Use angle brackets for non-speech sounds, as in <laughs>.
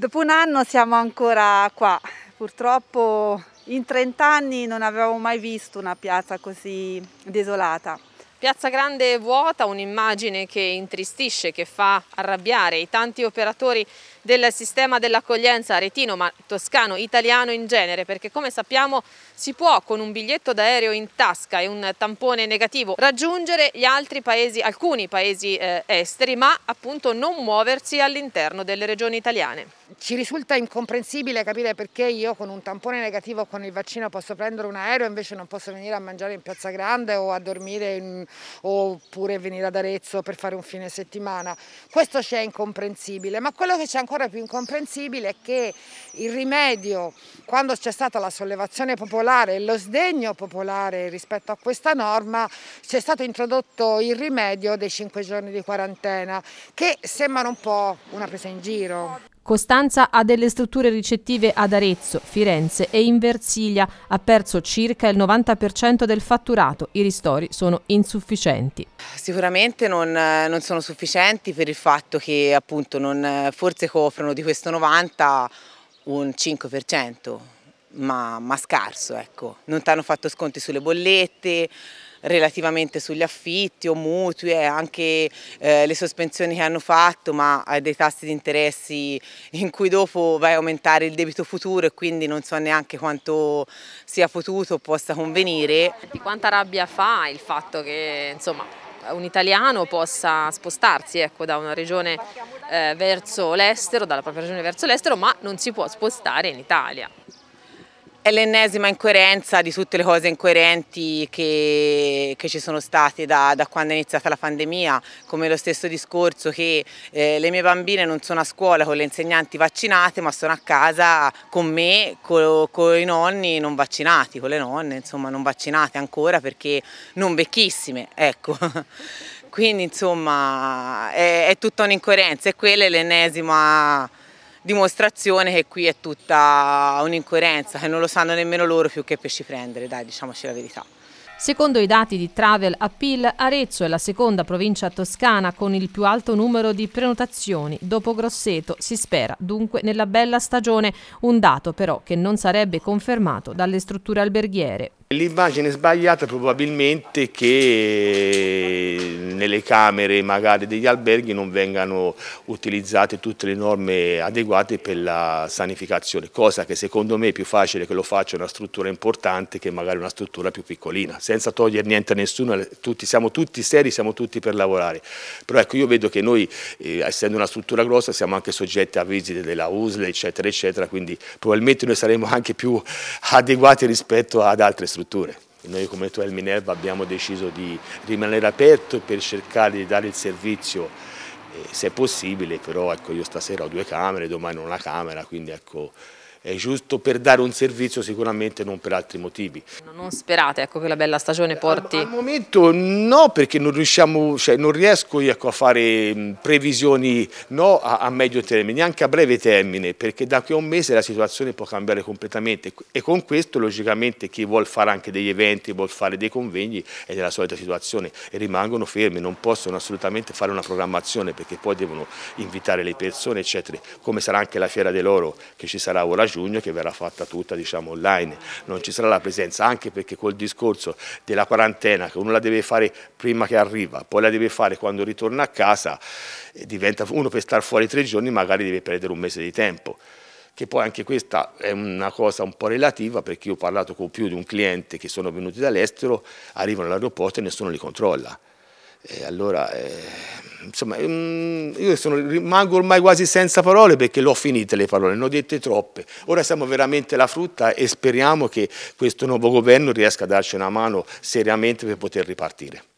Dopo un anno siamo ancora qua, purtroppo in 30 anni non avevamo mai visto una piazza così desolata. Piazza Grande vuota, un'immagine che intristisce, che fa arrabbiare i tanti operatori del sistema dell'accoglienza aretino ma toscano, italiano in genere perché come sappiamo si può con un biglietto d'aereo in tasca e un tampone negativo raggiungere gli altri paesi, alcuni paesi eh, esteri ma appunto non muoversi all'interno delle regioni italiane. Ci risulta incomprensibile capire perché io con un tampone negativo con il vaccino posso prendere un aereo e invece non posso venire a mangiare in Piazza Grande o a dormire in, oppure venire ad Arezzo per fare un fine settimana. Questo ci è incomprensibile ma quello che c'è ancora ancora più incomprensibile è che il rimedio, quando c'è stata la sollevazione popolare e lo sdegno popolare rispetto a questa norma, c'è stato introdotto il rimedio dei cinque giorni di quarantena, che sembrano un po' una presa in giro. Costanza ha delle strutture ricettive ad Arezzo, Firenze e in Versilia, ha perso circa il 90% del fatturato, i ristori sono insufficienti. Sicuramente non, non sono sufficienti per il fatto che appunto, non, forse coprono di questo 90% un 5%, ma, ma scarso. Ecco. Non ti hanno fatto sconti sulle bollette, relativamente sugli affitti o mutui, e eh, anche eh, le sospensioni che hanno fatto, ma a eh, dei tassi di interessi in cui dopo vai a aumentare il debito futuro e quindi non so neanche quanto sia potuto o possa convenire. quanta rabbia fa il fatto che insomma, un italiano possa spostarsi ecco, da una regione eh, verso l'estero, dalla propria regione verso l'estero, ma non si può spostare in Italia. È l'ennesima incoerenza di tutte le cose incoerenti che, che ci sono state da, da, quando è iniziata la pandemia, come lo stesso discorso che eh, le mie bambine non sono a scuola con le insegnanti vaccinate ma sono a casa con me, con, con i nonni non vaccinati, con le nonne insomma non vaccinate ancora perché non vecchissime, ecco. <laughs> Quindi insomma è, è tutta un'incoerenza e quella è l'ennesima dimostrazione che qui è tutta un'incoerenza, che non lo sanno nemmeno loro più che pesci prendere, dai diciamoci la verità. Secondo i dati di Travel Appeal, Arezzo è la seconda provincia toscana con il più alto numero di prenotazioni. Dopo Grosseto si spera dunque nella bella stagione, un dato però che non sarebbe confermato dalle strutture alberghiere. L'immagine sbagliata probabilmente che nelle camere magari degli alberghi non vengano utilizzate tutte le norme adeguate per la sanificazione, cosa che secondo me è più facile che lo faccia una struttura importante che magari una struttura più piccolina, senza togliere niente a nessuno, tutti, siamo tutti seri, siamo tutti per lavorare. Però ecco io vedo che noi, eh, essendo una struttura grossa, siamo anche soggetti a visite della USL, eccetera, eccetera, quindi probabilmente noi saremo anche più <laughs> adeguati rispetto ad altre strutture strutture. Noi come Toel Minerva abbiamo deciso di rimanere aperto per cercare di dare il servizio eh, se è possibile, però ecco, io stasera ho due camere, domani una camera, quindi ecco, è giusto per dare un servizio sicuramente non per altri motivi. Non sperate ecco, che la bella stagione eh, porti? Al, al momento no perché non, riusciamo, cioè, non riesco ecco, a fare previsioni no, a, a, medio termine, neanche a breve termine perché da qui a un mese la situazione può cambiare completamente e con questo logicamente chi vuole fare anche degli eventi, vuole fare dei convegni è nella solita situazione e rimangono fermi, non possono assolutamente fare una programmazione perché poi devono invitare le persone eccetera, come sarà anche la fiera dell'oro che ci sarà ora giugno che verrà fatta tutta diciamo, online, non ci sarà la presenza anche perché col discorso della quarantena che uno la deve fare prima che arriva, poi la deve fare quando ritorna a casa, eh, diventa, uno per stare fuori tre giorni magari deve perdere un mese di tempo che poi anche questa è una cosa un po' relativa perché io ho parlato con più di un cliente che sono venuti dall'estero, arrivano all'aeroporto e nessuno li controlla. E allora, eh, insomma, ehm, io sono, rimango ormai quasi senza parole perché l'ho finite le parole, ne ho dette troppe. Ora siamo veramente la frutta e speriamo che questo nuovo governo riesca a darci una mano seriamente per poter ripartire.